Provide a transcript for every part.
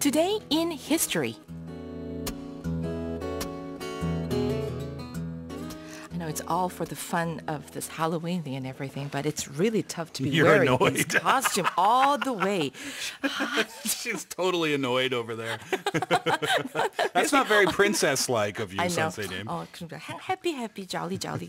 Today in History. I know it's all for the fun of this Halloween and everything, but it's really tough to be You're wearing annoyed. this costume all the way. She's totally annoyed over there. That's not very princess-like of you, I know. Sensei Oh, happy, happy, jolly, jolly.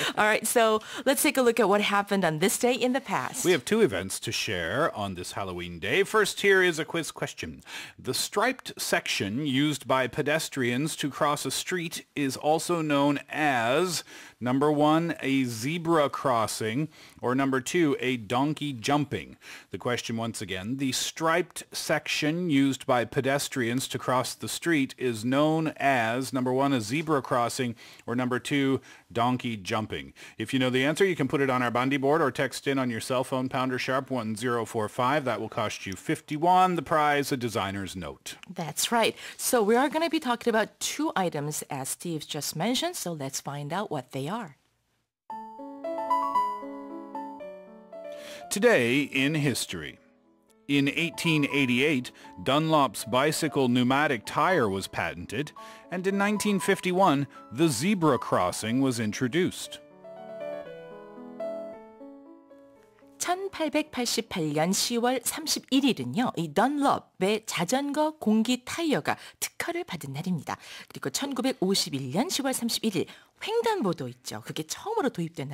All right, so let's take a look at what happened on this day in the past. We have two events to share on this Halloween day. First, here is a quiz question. The striped section used by pedestrians to cross a street is also known as, number one, a zebra crossing, or number two, a donkey jumping. The question once again, the striped section section used by pedestrians to cross the street is known as, number one, a zebra crossing, or number two, donkey jumping. If you know the answer, you can put it on our Bundy board or text in on your cell phone, pounder sharp 1045. That will cost you 51. The prize, a designer's note. That's right. So we are going to be talking about two items, as Steve just mentioned, so let's find out what they are. Today in History. In 1888, Dunlop's bicycle pneumatic tire was patented, and in 1951, the zebra crossing was introduced. 1888년 10월 31일은요, 이 던럽의 자전거 공기 타이어가 특허를 받은 날입니다. 그리고 1951년 10월 31일 횡단보도 있죠. 그게 처음으로 도입된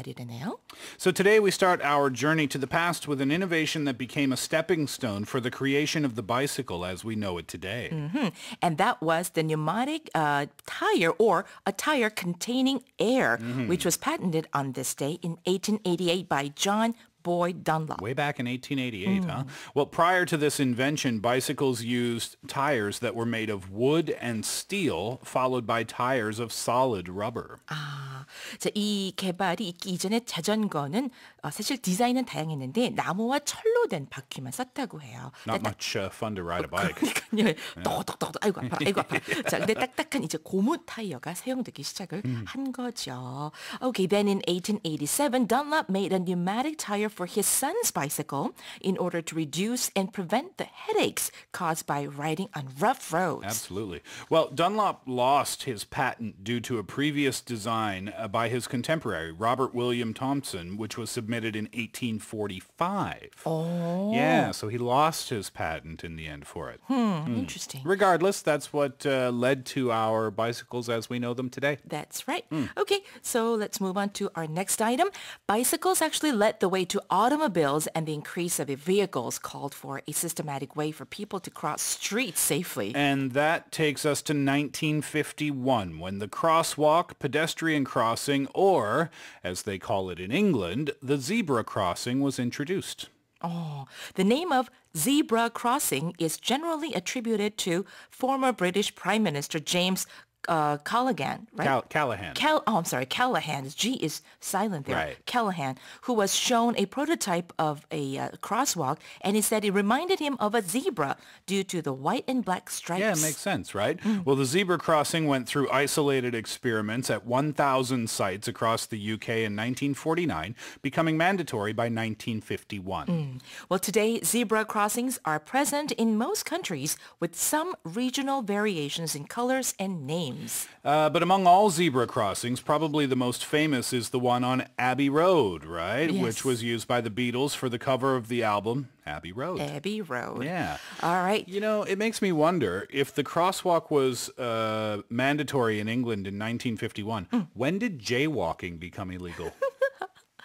So today we start our journey to the past with an innovation that became a stepping stone for the creation of the bicycle as we know it today. Mm-hmm. And that was the pneumatic uh, tire or a tire containing air, mm-hmm. which was patented on this day in 1888 by John Boy Dunlop. Way back in 1888, mm. huh? Well, prior to this invention, bicycles used tires that were made of wood and steel, followed by tires of solid rubber. 아, 자, 이 개발이 있기 이전에 자전거는 어, 사실 디자인은 다양했는데 나무와 철로 된 바퀴만 썼다고 해요. Not 딱, much uh, fun to ride a bike. 그러니까요. 떡떡떡 아이고 아파, 아이고 아파. 자, 근데 딱딱한 이제 고무 타이어가 사용되기 시작을 음. 한 거죠. Okay, then in 1887, Dunlop made a pneumatic tire for his son's bicycle in order to reduce and prevent the headaches caused by riding on rough roads. Absolutely. Well, Dunlop lost his patent due to a previous design uh, by his contemporary, Robert William Thompson, which was submitted in 1845. Oh. Yeah, so he lost his patent in the end for it. Hmm, hmm, interesting. Regardless, that's what uh, led to our bicycles as we know them today. That's right. Hmm. Okay, so let's move on to our next item. Bicycles actually led the way to automobiles and the increase of vehicles called for a systematic way for people to cross streets safely. And that takes us to 1951 when the crosswalk, pedestrian crossing, or, as they call it in England, the zebra crossing was introduced. Oh, the name of zebra crossing is generally attributed to former British Prime Minister James uh, Callaghan, right? Cal- Callahan. Cal- oh, I'm sorry, Callahan. G is silent there. Right. Callahan, who was shown a prototype of a uh, crosswalk, and he said it reminded him of a zebra due to the white and black stripes. Yeah, it makes sense, right? Mm. Well, the zebra crossing went through isolated experiments at 1,000 sites across the UK in 1949, becoming mandatory by 1951. Mm. Well, today, zebra crossings are present in most countries with some regional variations in colors and names names. Uh, but among all zebra crossings, probably the most famous is the one on Abbey Road, right? Yes. Which was used by the Beatles for the cover of the album Abbey Road. Abbey Road. Yeah. All right. You know, it makes me wonder if the crosswalk was uh, mandatory in England in 1951, mm. when did jaywalking become illegal?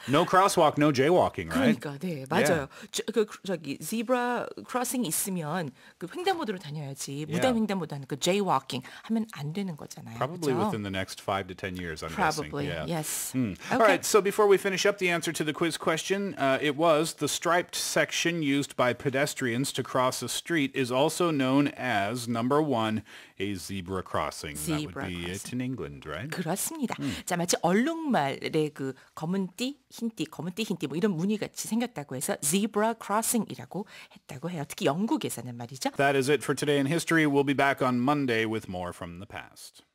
No crosswalk, no jaywalking, right? 그러니까 네 맞아요. Yeah. 저, 그 저기 zebra crossing 있으면 그 횡단보도로 다녀야지 무단 yeah. 횡단보도는 그 jaywalking 하면 안 되는 거잖아요. Probably 그렇죠? within the next five to ten years, I'm Probably, guessing. Probably, yeah. yes. Mm. Okay. All right. So before we finish up the answer to the quiz question, uh, it was the striped section used by pedestrians to cross a street is also known as number one a zebra crossing. Zebra that would be crossing. it in England, right? 그렇습니다. 음. Hmm. 자 마치 얼룩말의 그 검은 띠 흰띠, 검은띠, 흰띠 뭐 이런 무늬 같이 생겼다고 해서 zebra crossing이라고 했다고 해요. 특히 영국에서는 말이죠. That is it for today in history. We'll be back on Monday with more from the past.